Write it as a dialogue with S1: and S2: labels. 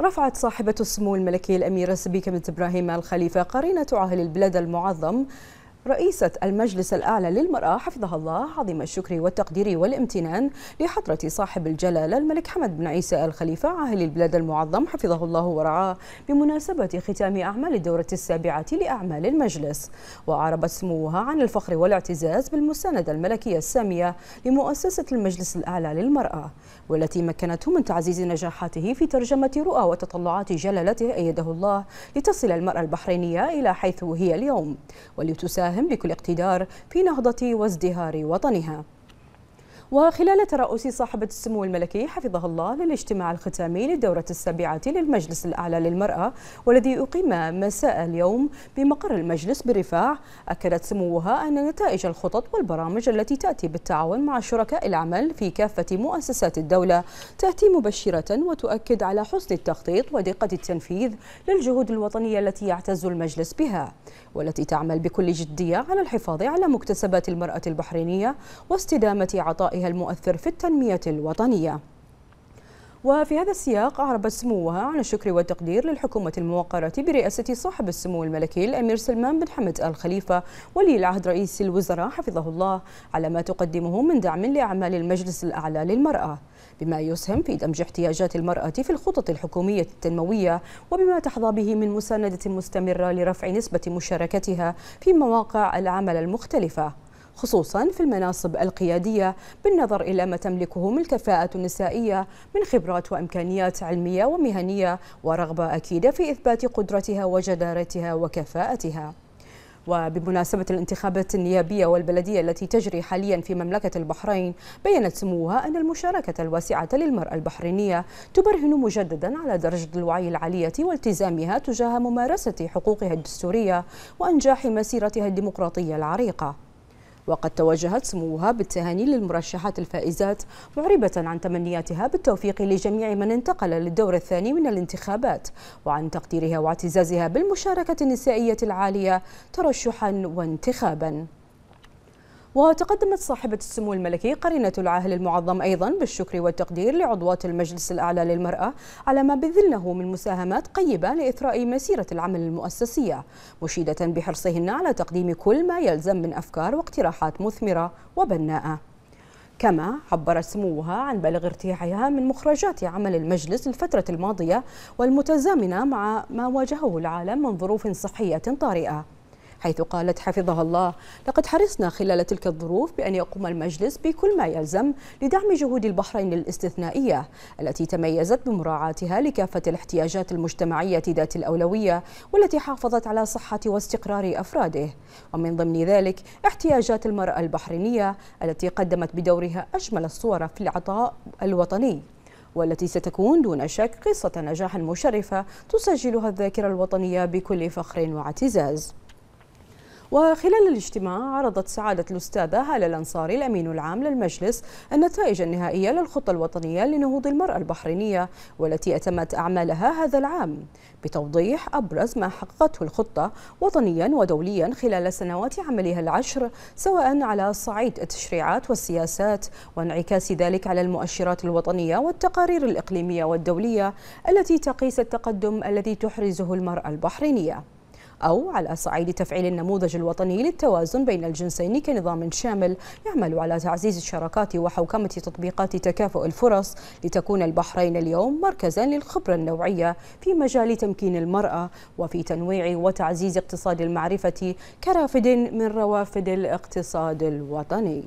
S1: رفعت صاحبة السمو الملكي الأميرة سبيكة بنت إبراهيم الخليفة قرينة عهل البلاد المعظم رئيسة المجلس الأعلى للمرأة حفظها الله عظيم الشكر والتقدير والامتنان لحضرة صاحب الجلالة الملك حمد بن عيسى الخليفة عاهل البلاد المعظم حفظه الله ورعاه بمناسبة ختام أعمال الدورة السابعة لأعمال المجلس وأعربت سموها عن الفخر والاعتزاز بالمساندة الملكية السامية لمؤسسة المجلس الأعلى للمرأة والتي مكنته من تعزيز نجاحاته في ترجمة رؤى وتطلعات جلالته أيده الله لتصل المرأة البحرينية إلى حيث هي اليوم ولتساهم تساهم الاقتدار اقتدار في نهضة وازدهار وطنها وخلال ترأس صاحبة السمو الملكي حفظه الله للاجتماع الختامي للدورة السابعة للمجلس الأعلى للمرأة والذي أقيم مساء اليوم بمقر المجلس برفاع أكدت سموها أن نتائج الخطط والبرامج التي تأتي بالتعاون مع شركاء العمل في كافة مؤسسات الدولة تأتي مبشرة وتؤكد على حسن التخطيط ودقة التنفيذ للجهود الوطنية التي يعتز المجلس بها والتي تعمل بكل جدية على الحفاظ على مكتسبات المرأة البحرينية واستدامة عطاء دورها المؤثر في التنمية الوطنية وفي هذا السياق أعرب سموها عن الشكر والتقدير للحكومة الموقرة برئاسة صاحب السمو الملكي الأمير سلمان بن حمد آل خليفة ولي العهد رئيس الوزراء حفظه الله على ما تقدمه من دعم لأعمال المجلس الأعلى للمرأة بما يسهم في دمج احتياجات المرأة في الخطط الحكومية التنموية وبما تحظى به من مساندة مستمرة لرفع نسبة مشاركتها في مواقع العمل المختلفة خصوصا في المناصب القيادية بالنظر إلى ما تملكه من الكفاءة النسائية من خبرات وإمكانيات علمية ومهنية ورغبة أكيدة في إثبات قدرتها وجدارتها وكفاءتها وبمناسبة الانتخابات النيابية والبلدية التي تجري حاليا في مملكة البحرين بيّنت سموها أن المشاركة الواسعة للمرأة البحرينية تبرهن مجددا على درجة الوعي العالية والتزامها تجاه ممارسة حقوقها الدستورية وأنجاح مسيرتها الديمقراطية العريقة وقد توجهت سموها بالتهاني للمرشحات الفائزات معربة عن تمنياتها بالتوفيق لجميع من انتقل للدور الثاني من الانتخابات وعن تقديرها واعتزازها بالمشاركة النسائية العالية ترشحا وانتخابا وتقدمت صاحبة السمو الملكي قرينة العاهل المعظم أيضا بالشكر والتقدير لعضوات المجلس الأعلى للمرأة على ما بذلنه من مساهمات قيبة لإثراء مسيرة العمل المؤسسية مشيدة بحرصهن على تقديم كل ما يلزم من أفكار واقتراحات مثمرة وبناءة كما عبرت سموها عن بلغ ارتياحها من مخرجات عمل المجلس الفترة الماضية والمتزامنة مع ما واجهه العالم من ظروف صحية طارئة حيث قالت حفظها الله لقد حرصنا خلال تلك الظروف بأن يقوم المجلس بكل ما يلزم لدعم جهود البحرين الاستثنائية التي تميزت بمراعاتها لكافة الاحتياجات المجتمعية ذات الأولوية والتي حافظت على صحة واستقرار أفراده ومن ضمن ذلك احتياجات المرأة البحرينية التي قدمت بدورها أجمل الصور في العطاء الوطني والتي ستكون دون شك قصة نجاح مشرفة تسجلها الذاكرة الوطنية بكل فخر واعتزاز وخلال الاجتماع عرضت سعادة الأستاذة هالة الأنصاري الأمين العام للمجلس النتائج النهائية للخطة الوطنية لنهوض المرأة البحرينية والتي أتمت أعمالها هذا العام بتوضيح أبرز ما حققته الخطة وطنيا ودوليا خلال سنوات عملها العشر سواء على صعيد التشريعات والسياسات وانعكاس ذلك على المؤشرات الوطنية والتقارير الإقليمية والدولية التي تقيس التقدم الذي تحرزه المرأة البحرينية أو على صعيد تفعيل النموذج الوطني للتوازن بين الجنسين كنظام شامل يعمل على تعزيز الشراكات وحوكمة تطبيقات تكافؤ الفرص لتكون البحرين اليوم مركزا للخبرة النوعية في مجال تمكين المرأة وفي تنويع وتعزيز اقتصاد المعرفة كرافد من روافد الاقتصاد الوطني